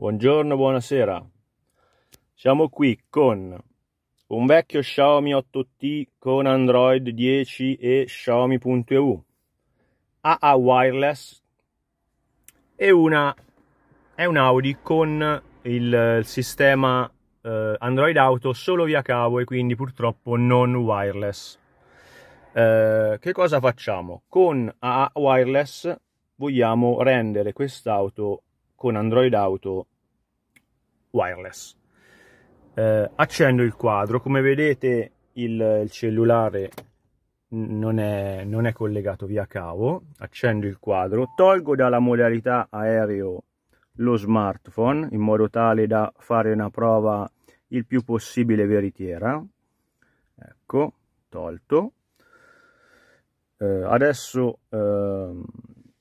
Buongiorno, buonasera. Siamo qui con un vecchio Xiaomi 8T con Android 10 e Xiaomi.eu, AA wireless e una è un Audi con il, il sistema eh, Android Auto solo via cavo e quindi purtroppo non wireless. Eh, che cosa facciamo? Con AA wireless vogliamo rendere quest'auto con Android Auto wireless. Eh, accendo il quadro, come vedete il, il cellulare non è, non è, collegato via cavo, accendo il quadro, tolgo dalla modalità aereo lo smartphone in modo tale da fare una prova il più possibile veritiera, ecco, tolto. Eh, adesso, eh,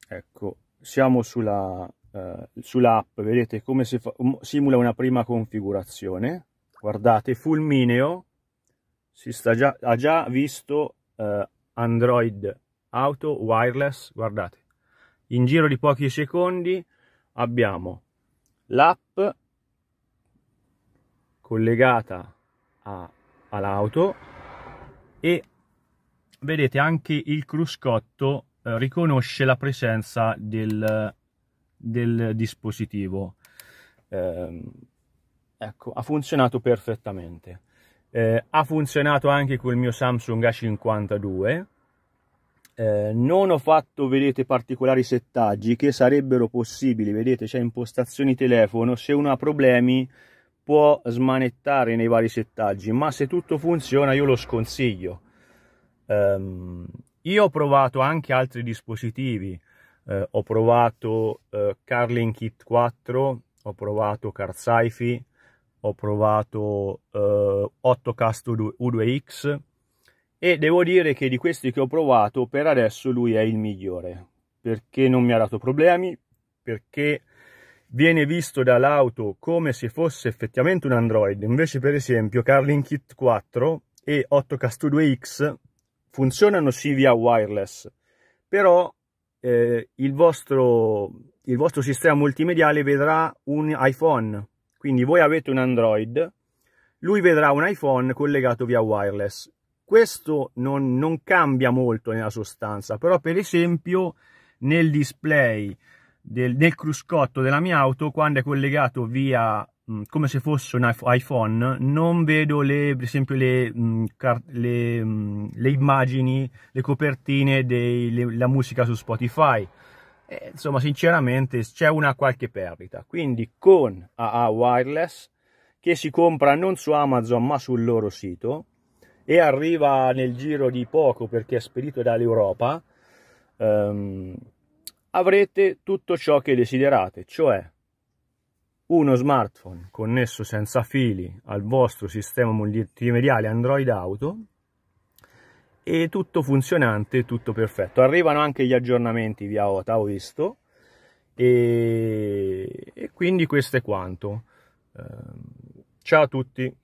ecco, siamo sulla, eh, sull'app vedete come si fa, simula una prima configurazione guardate fulmineo si sta già, ha già visto eh, android auto wireless guardate in giro di pochi secondi abbiamo l'app collegata all'auto e vedete anche il cruscotto eh, riconosce la presenza del del dispositivo. Eh, ecco, ha funzionato perfettamente. Eh, ha funzionato anche col mio Samsung A52. Eh, non ho fatto, vedete, particolari settaggi che sarebbero possibili, vedete, c'è impostazioni telefono, se uno ha problemi può smanettare nei vari settaggi, ma se tutto funziona io lo sconsiglio. Um, io ho provato anche altri dispositivi, eh, ho provato eh, Carling Kit 4, ho provato Carsaifi, ho provato eh, 8 u U2X e devo dire che di questi che ho provato per adesso lui è il migliore perché non mi ha dato problemi, perché viene visto dall'auto come se fosse effettivamente un Android, invece per esempio Carling Kit 4 e 8 u 2X funzionano sì via wireless, però eh, il, vostro, il vostro sistema multimediale vedrà un iPhone. Quindi voi avete un Android, lui vedrà un iPhone collegato via wireless. Questo non, non cambia molto nella sostanza, però per esempio nel display del, del cruscotto della mia auto, quando è collegato via Mm, come se fosse un iPhone, non vedo le, per esempio le, mm, le, mm, le, immagini, le copertine della musica su Spotify. E, eh, insomma, sinceramente c'è una qualche perdita. Quindi con AA Wireless, che si compra non su Amazon ma sul loro sito, e arriva nel giro di poco perché è spedito dall'Europa, ehm, avrete tutto ciò che desiderate, cioè uno smartphone connesso senza fili al vostro sistema multimediale Android Auto e tutto funzionante, tutto perfetto. Arrivano anche gli aggiornamenti via OTA, ho visto, e, e quindi questo è quanto. Ehm, ciao a tutti!